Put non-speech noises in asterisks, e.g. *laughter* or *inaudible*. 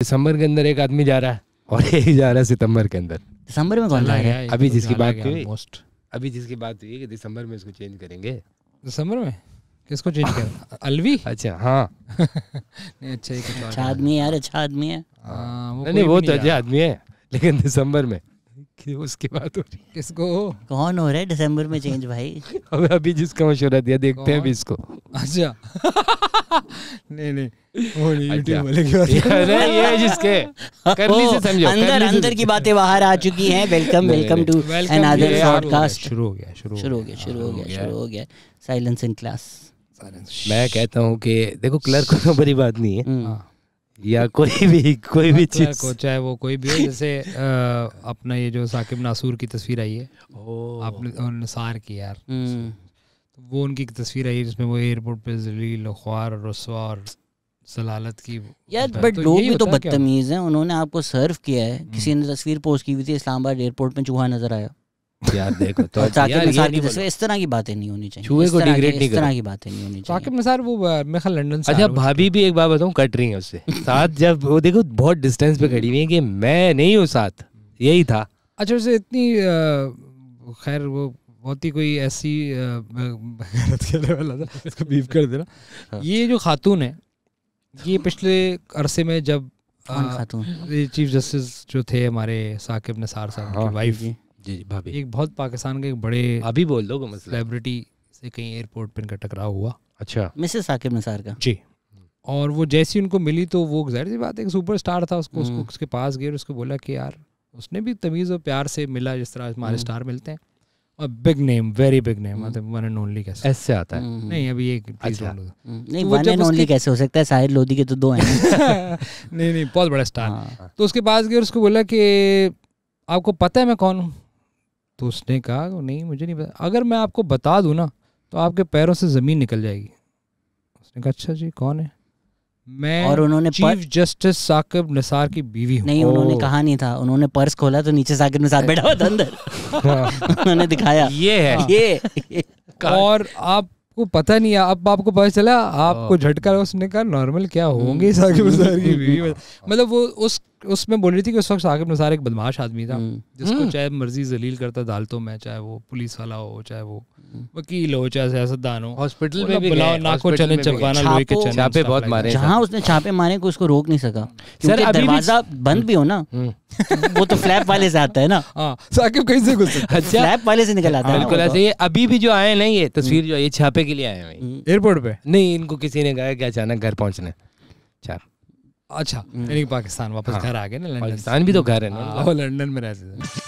दिसंबर के अंदर एक आदमी जा रहा है और एक जा रहा है सितंबर के अंदर दिसंबर में कौन जा रहा है अभी तो जिसकी बात हुई मोस्ट अभी जिसकी बात हुई कि दिसंबर में इसको चेंज करेंगे दिसंबर में किसको चेंज कर *laughs* अलवी अच्छा हाँ *laughs* नहीं अच्छा ही अच्छा आदमी यार अच्छा आदमी है हाँ, नहीं वो तो अच्छा आदमी है लेकिन दिसंबर में उसकी बात हो रही है किसको कौन हो रहा है दिसंबर में चेंज भाई *laughs* अभी जिसका मशूरा दिया देखते हैं अभी इसको अच्छा नहीं नहीं यूट्यूब अच्छा। वाले की बात ये जिसके हाँ, से समझो अंदर अंदर की बातें बाहर आ चुकी हैं welcome welcome to another podcast शुरू हो गया शुरू हो गया शुरू हो गया शुरू हो गया साइलेंस इन क्लास मैं कहता हूँ कि देखो क्लर्क को तो बड़ी बात नहीं है हम्म। हाँ। या कोई भी कोई भी हाँ, चीज को चाहे वो कोई भी हो जैसे अपना ये जो साकिब नासूर की तस्वीर आई है आपने सार की यार हम्म। वो उनकी तस्वीर आई जिसमें वो एयरपोर्ट पे जलील ख्वार रसवा और सलालत की यार बट तो लोग भी तो बदतमीज हैं उन्होंने आपको सर्व किया है हम्म। किसी ने तस्वीर पोस्ट की हुई थी इस्लामाबाद एयरपोर्ट में चूहा नजर आया यार देखो तो नहीं होनी चाहिए अच्छा, भाभी भी एक बात कट रही है उससे *laughs* साथ जब वो देखो बहुत डिस्टेंस पे खड़ी हुई है कि मैं नहीं हूँ साथ यही था अच्छा उसे इतनी खैर वो बहुत ही कोई ऐसी गलत था इसको बीफ कर देना हाँ। ये जो खातून है ये पिछले अरसे में जब आ, चीफ जस्टिस जो थे हमारे साकिब निसार साहब की हाँ, वाइफ जी जी भाभी एक बहुत पाकिस्तान के एक बड़े अभी बोल दो सेलिब्रिटी से कहीं एयरपोर्ट पर इनका टकराव हुआ अच्छा मिसेस साकिब निसार का जी और वो जैसी उनको मिली तो वो जाहिर सी बात एक सुपरस्टार था उसको उसको हम्म। उसके पास गए और उसको बोला कि यार उसने भी तमीज़ और प्यार से मिला जिस तरह हमारे स्टार हम्म। मिलते हैं big name very big name मतलब वन एंड ओनली कैसे ऐसे आता है hmm. नहीं अभी एक अच्छा hmm. तो नहीं वन एंड ओनली कैसे हो सकता है साहिर लोधी के तो दो हैं *laughs* नहीं नहीं बहुत बड़ा स्टार हाँ। तो उसके पास गए उसको बोला कि आपको पता है मैं कौन हूँ तो उसने कहा नहीं मुझे नहीं पता अगर मैं आपको बता दूँ ना तो आपके पैरों से ज़मीन निकल जाएगी उसने कहा अच्छा जी कौन है मैं और उन्होंने चीफ पर... जस्टिस साकिब निसार की बीवी हूं। नहीं उन्होंने कहा नहीं था उन्होंने पर्स खोला तो नीचे साकिब निसार बैठा हुआ था अंदर हाँ। उन्होंने दिखाया ये है हाँ। ये और आप आपको पता नहीं है अब आपको पता चला आपको हाँ। झटका उसने कहा नॉर्मल क्या होंगे हम्म। साकिब निसार की बीवी मतलब वो उस उसमें बोल रही थी कि उस वक्त साकिब नसार एक बदमाश आदमी था हम्म। जिसको हम्म। चाहे मर्जी जलील करता अदालतों में चाहे वो पुलिस वाला हो चाहे वो हम्म। वकील हो चाहे सियासतदान हो हॉस्पिटल में भी बुलाओ नाको चने चपाना लोहे के चने छापे बहुत मारे जहां उसने छापे मारे को उसको रोक नहीं सका सर दरवाजा बंद भी हो ना वो तो फ्लैप वाले से आता है ना हाँ, साकिब कहीं से घुस अच्छा फ्लैप वाले से निकल आता है बिल्कुल ऐसे ये अभी भी जो आए नहीं ये तस्वीर जो ये छापे के लिए आए हैं एयरपोर्ट पे नहीं इनको किसी ने कहा कि अचानक घर पहुंचना है चार अच्छा हम्म। यानी पाकिस्तान वापस हाँ। घर आ गए ना लंदन पाकिस्तान भी तो घर है ना हाँ, लंदन में रहते थे